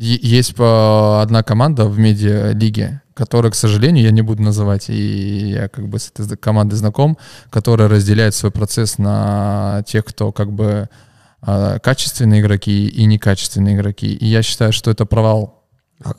есть э, одна команда в меди-лиге, которая, к сожалению, я не буду называть, и я как бы с этой командой знаком, которая разделяет свой процесс на тех, кто как бы э, качественные игроки и некачественные игроки. И я считаю, что это провал а,